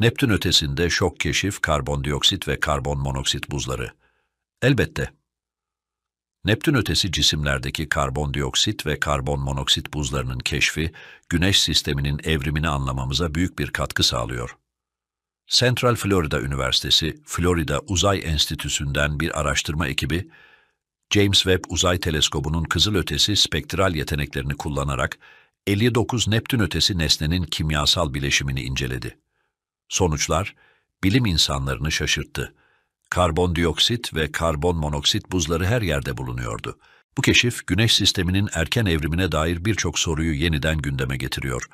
Neptün ötesinde şok keşif karbondioksit ve karbon monoksit buzları. Elbette. Neptün ötesi cisimlerdeki karbondioksit ve karbon monoksit buzlarının keşfi, Güneş sisteminin evrimini anlamamıza büyük bir katkı sağlıyor. Central Florida Üniversitesi, Florida Uzay Enstitüsü'nden bir araştırma ekibi, James Webb Uzay Teleskobu'nun kızıl ötesi spektral yeteneklerini kullanarak 59 Neptün ötesi nesnenin kimyasal bileşimini inceledi. Sonuçlar bilim insanlarını şaşırttı. Karbondioksit ve karbon monoksit buzları her yerde bulunuyordu. Bu keşif güneş sisteminin erken evrimine dair birçok soruyu yeniden gündeme getiriyor.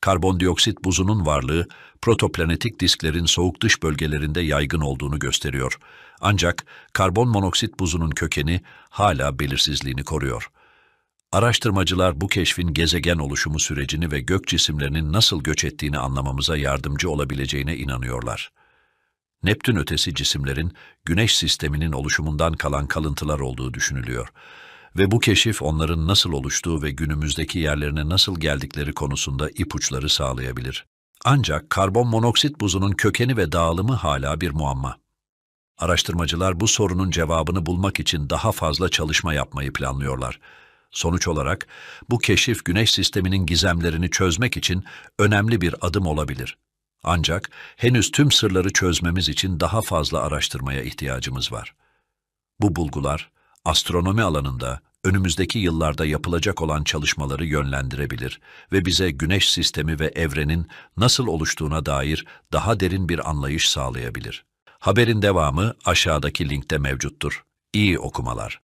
Karbondioksit buzunun varlığı protoplanetik disklerin soğuk dış bölgelerinde yaygın olduğunu gösteriyor. Ancak karbon monoksit buzunun kökeni hala belirsizliğini koruyor. Araştırmacılar bu keşfin gezegen oluşumu sürecini ve gök cisimlerinin nasıl göç ettiğini anlamamıza yardımcı olabileceğine inanıyorlar. Neptün ötesi cisimlerin Güneş sisteminin oluşumundan kalan kalıntılar olduğu düşünülüyor ve bu keşif onların nasıl oluştuğu ve günümüzdeki yerlerine nasıl geldikleri konusunda ipuçları sağlayabilir. Ancak karbon monoksit buzunun kökeni ve dağılımı hala bir muamma. Araştırmacılar bu sorunun cevabını bulmak için daha fazla çalışma yapmayı planlıyorlar. Sonuç olarak bu keşif güneş sisteminin gizemlerini çözmek için önemli bir adım olabilir. Ancak henüz tüm sırları çözmemiz için daha fazla araştırmaya ihtiyacımız var. Bu bulgular astronomi alanında önümüzdeki yıllarda yapılacak olan çalışmaları yönlendirebilir ve bize güneş sistemi ve evrenin nasıl oluştuğuna dair daha derin bir anlayış sağlayabilir. Haberin devamı aşağıdaki linkte mevcuttur. İyi okumalar.